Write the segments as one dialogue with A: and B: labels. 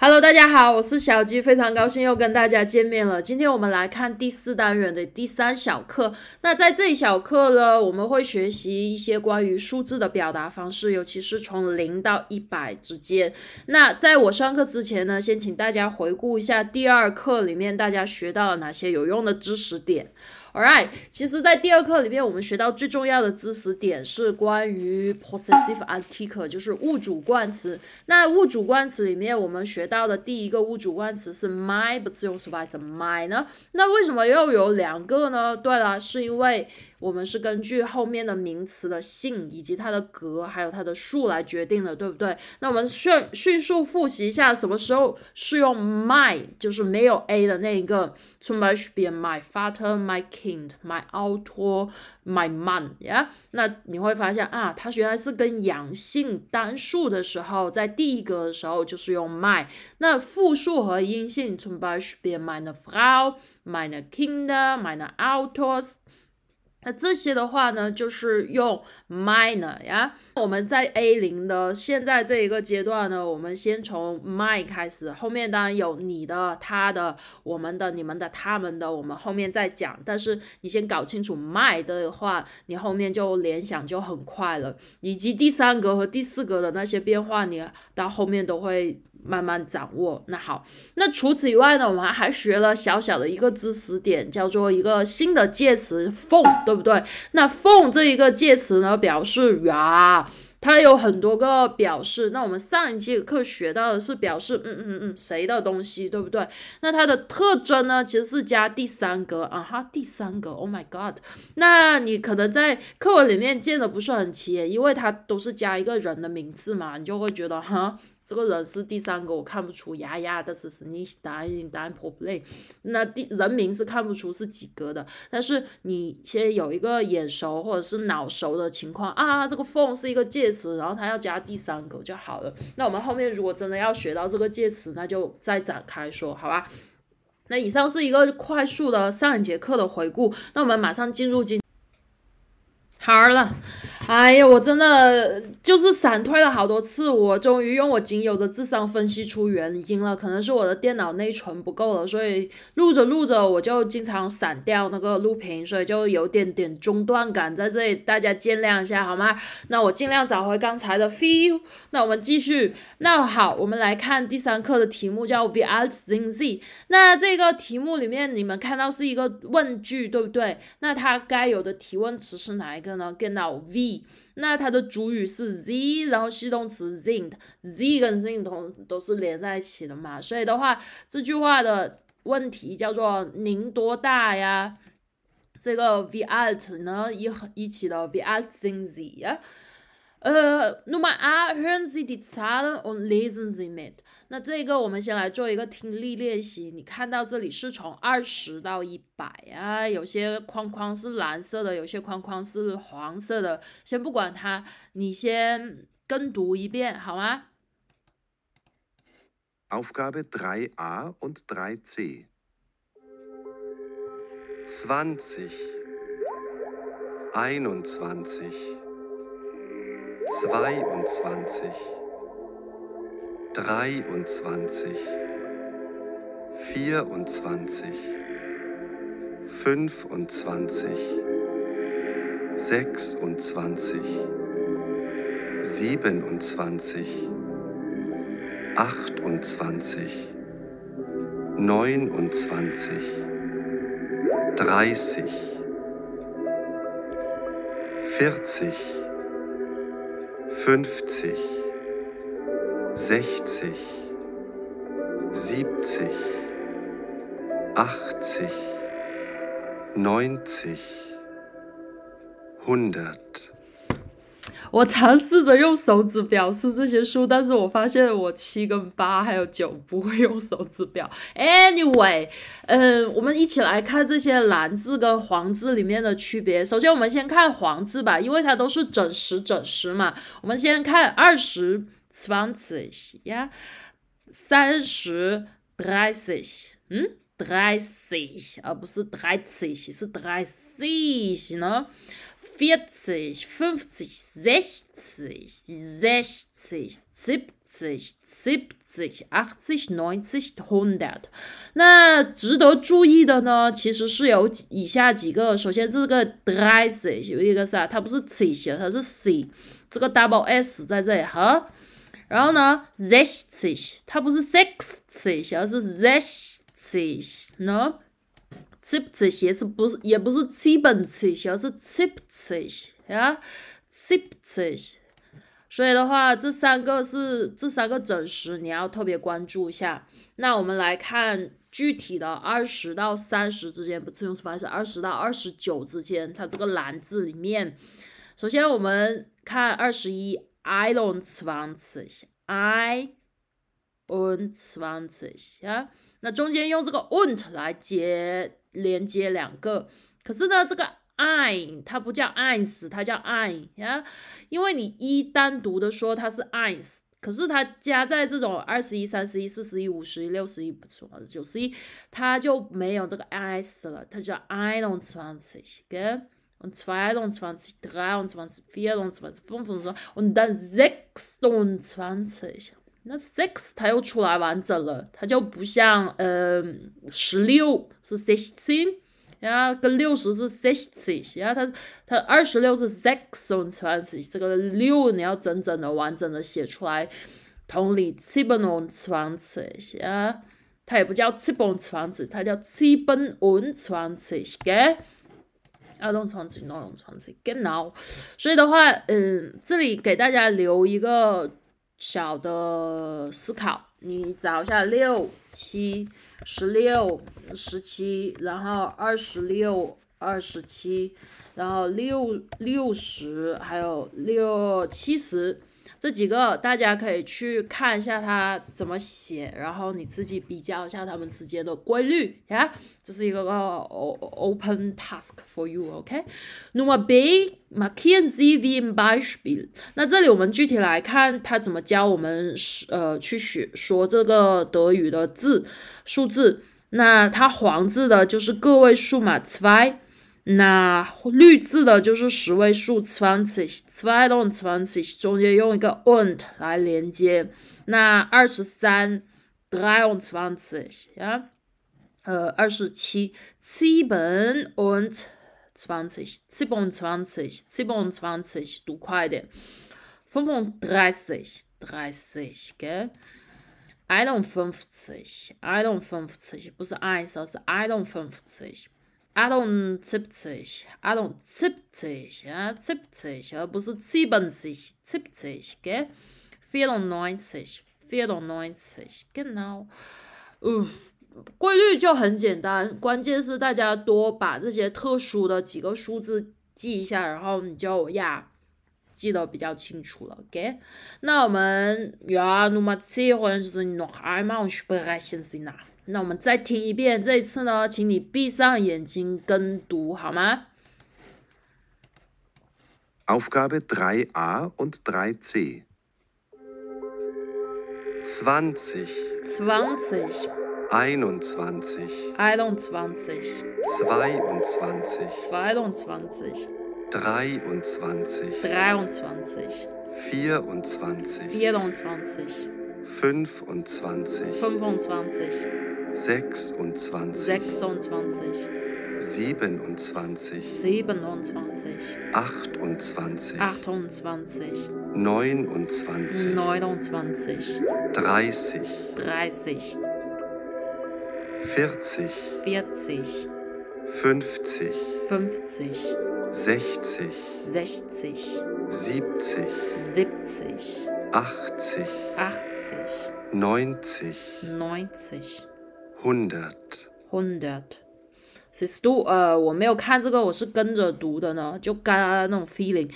A: Hello，大家好，我是小鸡，非常高兴又跟大家见面了。今天我们来看第四单元的第三小课。那在这一小课呢，我们会学习一些关于数字的表达方式，尤其是从零到一百之间。那在我上课之前呢，先请大家回顾一下第二课里面大家学到了哪些有用的知识点。All right，其实，在第二课里面，我们学到最重要的知识点是关于 possessive article，就是物主冠词。那物主冠词里面，我们学到的第一个物主冠词是 my，不自由是 why 是 my 呢？那为什么又有两个呢？对了，是因为。我们是根据后面的名词的性以及它的格，还有它的数来决定的，对不对？那我们迅迅速复习一下，什么时候是用 my，就是没有 a 的那一个，t o m b e i s e my father, my kind, my a u t o r my m a n 呀？那你会发现啊，它原来是跟阳性单数的时候，在第一格的时候就是用 my。那复数和阴性，t o m b e i s i e m y Frau, m y Kinder, m y o Autos。那这些的话呢，就是用 m i n o r 呀。我们在 A 零的现在这一个阶段呢，我们先从 my 开始，后面当然有你的、他的、我们的、你们的、他们的，我们后面再讲。但是你先搞清楚 my 的话，你后面就联想就很快了，以及第三格和第四格的那些变化，你到后面都会。慢慢掌握。那好，那除此以外呢，我们还学了小小的一个知识点，叫做一个新的介词“ o e 对不对？那“ o e 这一个介词呢，表示“呀”，它有很多个表示。那我们上一节课学到的是表示“嗯嗯嗯谁的东西”，对不对？那它的特征呢，其实是加第三格啊，它第三格 Oh my god！那你可能在课文里面见的不是很起眼，因为它都是加一个人的名字嘛，你就会觉得哈。这个人是第三个，我看不出呀呀，但是是你答应答案 l 不赖。那第人名是看不出是几个的，但是你先有一个眼熟或者是脑熟的情况啊。这个 h o n e 是一个介词，然后它要加第三个就好了。那我们后面如果真的要学到这个介词，那就再展开说好吧。那以上是一个快速的上一节课的回顾，那我们马上进入今，好儿了。哎呀，我真的就是闪退了好多次，我终于用我仅有的智商分析出原因了，可能是我的电脑内存不够了，所以录着录着我就经常闪掉那个录屏，所以就有点点中断感，在这里大家见谅一下好吗？那我尽量找回刚才的 feel，那我们继续。那好，我们来看第三课的题目叫 v e z in Z。那这个题目里面你们看到是一个问句，对不对？那它该有的提问词是哪一个呢？电脑 V。那它的主语是 Z，然后系动词 Zing，Z 跟 ing 同都是连在一起的嘛，所以的话，这句话的问题叫做您多大呀？这个 v e a r 呢一一起的 v e a r Zing Z。呃，nummer a, haben sie die Zeit, um lesen sie mit？那这个，我们先来做一个听力练习。你看到这里是从二十到一百呀，有些框框是蓝色的，有些框框是黄色的。先不管它，你先跟读一遍，好吗
B: ？Aufgabe d a und d c. Zwanzig. Einundzwanzig. zweiundzwanzig, dreiundzwanzig, vierundzwanzig, fünfundzwanzig, sechsundzwanzig, siebenundzwanzig, achtundzwanzig, neunundzwanzig, dreißig, vierzig. 50, 60, 70, 80, 90, 100.
A: 我尝试着用手指表示这些数，但是我发现我七跟八还有九不会用手指表。Anyway，嗯，我们一起来看这些蓝字跟黄字里面的区别。首先，我们先看黄字吧，因为它都是整十整十嘛。我们先看二十 z w a n i g 呀，三十，dreißig，嗯，dreißig，啊不是 dreißig，是 dreißig 呢。40, 50, 60, 60, 70, 70, 80, 90, 1 u 0 e d 那值得注意的呢，其实是有以下几个。首先，这个三 s 有一个啥？它不是七 s，它是 c。这个 double s 在这里哈。然后呢，sixty，它不是 sixty，而是 s i x t y n seventy 也是不是也不是 seventy，而是 seventy 呀 s e v e n t 所以的话，这三个是这三个整十你要特别关注一下。那我们来看具体的二十到三十之间，不适用是吧？是二十到二十九之间？它这个篮子里面，首先我们看二十一，i don't w a n t t o i don't w a n t to，啊。那中间用这个 "und" 来接连接两个，可是呢，这个 "ein" 它不叫 "eins"，它叫 "ein"，呀，因为你一单独的说它是 "eins"，可是它加在这种二十一、三十一、四十一、五十一、六十一、九十一，它就没有这个 "eins" 了，它叫 e i n o n d z w a n z i g 个，und zweiundzwanzig, dreiundzwanzig, vierundzwanzig, fünfundzwanzig, und dann sechsundzwanzig。那 six 它又出来完整了，它就不像嗯十六是 sixteen，然后跟六十是 sixty，然后它它二十六是 sixty，这个六你要整整的完整的写出来，同理 s e v e n n t y 然后它也不叫 s e v e n n t y 它叫 s e v e n n t y 给。Okay? 要弄床子，弄床子，get now。所以的话，嗯，这里给大家留一个小的思考，你找一下六七、十六、十七，然后二十六、二十七，然后六六十，还有六七十。这几个大家可以去看一下它怎么写，然后你自己比较一下它们之间的规律呀。这是一个个 open task for you，OK？Nummer b, Marke n d Zwei n Beispiel。那这里我们具体来看它怎么教我们呃去学说这个德语的字数字。那它黄字的就是个位数嘛，Zwei。那绿字的就是十位数 twenty zweiundzwanzig，中间用一个 und 来连接。那二十三 dreiundzwanzig 呀，呃，二十七 sieben und zwanzig siebenundzwanzig siebenundzwanzig 读快点，fünfunddreißig dreißig 给。51, einundfünfzig 不是 1, 而是51。阿隆七十七，阿隆七十七，阿七十七，而不是七百七十七，给，四百九十七，四百九十七，n o w 嗯，规律就很简单，关键是大家多把这些特殊的几个数字记一下，然后你就呀记得比较清楚了，给。那我们，Ja, nun möchte ich n o c 那我们再听一遍，这一次呢，请你闭上眼睛跟读，好吗
B: ？Aufgabe 3a und 3c. 20
A: 20
B: 21
A: 21 22 22 23
B: 23 24 24
A: 25 25
B: sechsundzwanzig,
A: 26,
B: siebenundzwanzig,
A: 27,
B: achtundzwanzig,
A: 28,
B: neunundzwanzig,
A: 29,
B: dreißig,
A: 30,
B: vierzig,
A: 40,
B: fünfzig,
A: 50, sechzig, 60, siebzig, 70, achtzig, 80,
B: neunzig,
A: 90, Hundred, hundred. 是读呃，我没有看这个，我是跟着读的呢。就嘎那种 feeling。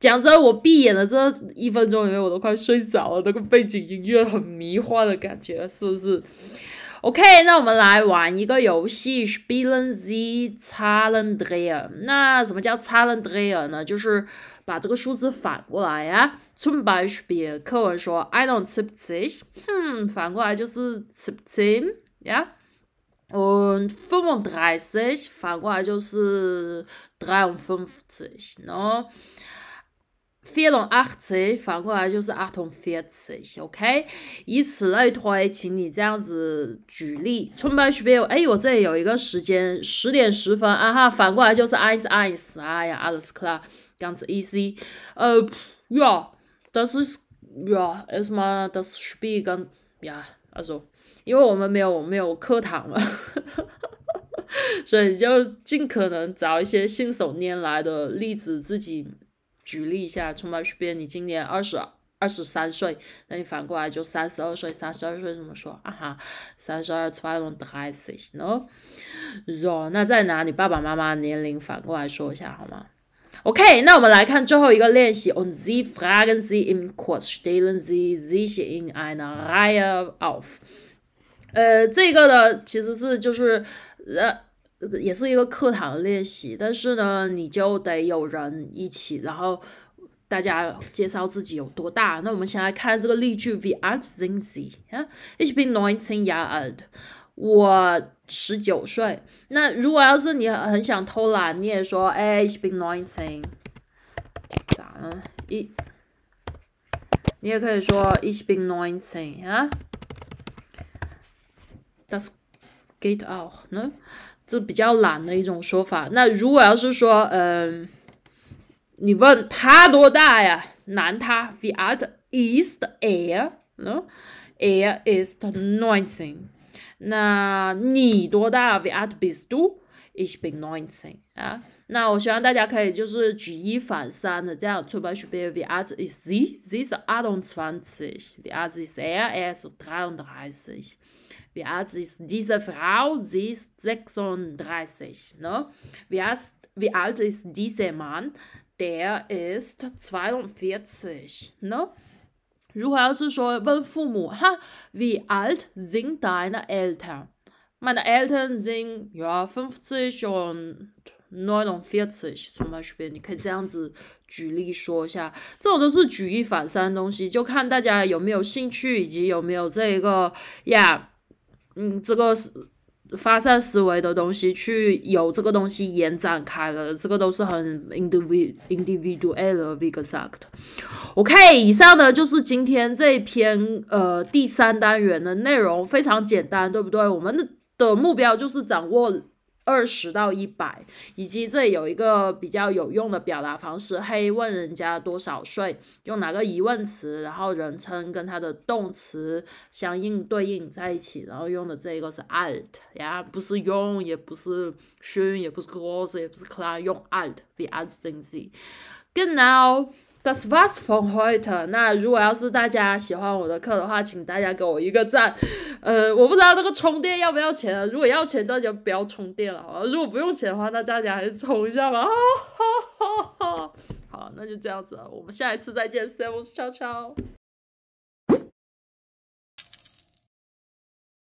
A: 讲真，我闭眼的这一分钟里面，我都快睡着了。那个背景音乐很迷幻的感觉，是不是？OK，那我们来玩一个游戏：Spelensie c a l e n d r e r 那什么叫 c a l e n d r e r 呢？就是把这个数字反过来呀。春白书别课文说，I don't 7 i p this。哼，反过来就是7 i p n ja. Und 35反过来就是 53, ne? 84反过来就是 48，OK？、Okay? 以此类推，请你这样子举例。春白徐别有，哎，我这里有一个时间，十点十分，啊哈，反过来就是 eins eins，哎呀，alles klar，ganz easy。呃，ja，das ist ja erstmal das Spiel ganz ja，also 因为我们没有没有课堂了，所以就尽可能找一些信手拈来的例子自己举例一下。从 o m e o 你今年二十二十三岁，那你反过来就三十二岁。三十二岁怎么说？啊哈，三十二。然后，那再拿你爸爸妈妈年龄反过来说一下好吗？OK，那我们来看最后一个练习。o n t h e fragen Sie im Kurs, stellen Sie sich in einer Reihe auf。呃，这个呢，其实是就是呃，也是一个课堂练习，但是呢，你就得有人一起，然后大家介绍自己有多大。那我们先来看这个例句：We are Zinzi，i v e been nineteen years l d 我十九岁。那如果要是你很想偷懒，你也说，哎 i t s been nineteen，咋了？一，你也可以说 i t s been nineteen，啊。das geht auch, ne? 这比较懒的一种说法。那如果要是说，嗯、呃，你问他多大呀？男他，wie alt ist er？呢？Er ist neunzehn。那你多大？wie alt bist du？Ich bin neunzehn。啊。那我希望大家可以就是举一反三的这样，zum Beispiel wie alt ist sie? Sie ist 28. Wie alt ist er? Er ist 33. Wie alt ist diese Frau? Sie ist 36. Ne? Wie, alt, wie alt ist dieser Mann? Der ist 42. Ne? 如果要是说问父母哈，Wie alt sind deine Eltern? Meine Eltern sind ja 50 und No, I e o n f i e l such so m 可以这样子举例说一下，这种都是举一反三的东西，就看大家有没有兴趣，以及有没有这一个呀，嗯，这个发散思维的东西，去有这个东西延展开了，这个都是很 individual individual 的 v o c a u l a r y OK，以上呢就是今天这一篇呃第三单元的内容，非常简单，对不对？我们的目标就是掌握。二十到一百，以及这里有一个比较有用的表达方式，嘿，问人家多少岁，用哪个疑问词，然后人称跟它的动词相应对应在一起，然后用的这个是 at 呀，不是用，也不是 soon，也不是 c l o e s 也不是 c l o h e 用 at，别按顺 s 跟 now。The smartphone w a i t e 那如果要是大家喜欢我的课的话，请大家给我一个赞。呃，我不知道那个充电要不要钱，如果要钱那就不要充电了。好吧？如果不用钱的话，那大家还是充一下吧。好，那就这样子，了，我们下一次再见 s a e you